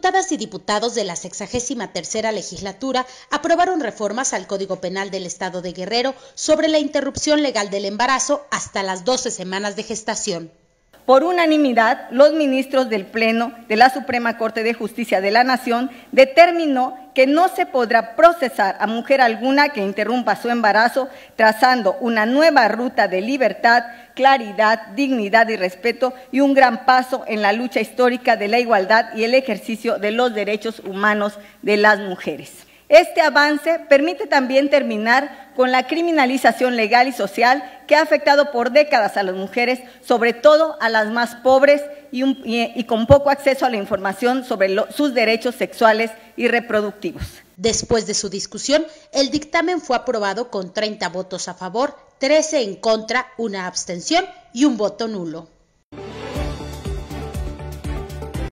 diputadas y diputados de la 63 legislatura aprobaron reformas al Código Penal del Estado de Guerrero sobre la interrupción legal del embarazo hasta las 12 semanas de gestación. Por unanimidad, los ministros del Pleno de la Suprema Corte de Justicia de la Nación determinó que no se podrá procesar a mujer alguna que interrumpa su embarazo, trazando una nueva ruta de libertad, claridad, dignidad y respeto y un gran paso en la lucha histórica de la igualdad y el ejercicio de los derechos humanos de las mujeres. Este avance permite también terminar con la criminalización legal y social que ha afectado por décadas a las mujeres, sobre todo a las más pobres y, con poco acceso a la información sobre sus derechos sexuales y reproductivos. Después de su discusión, el dictamen fue aprobado con 30 votos a favor, 13 en contra, una abstención y un voto nulo.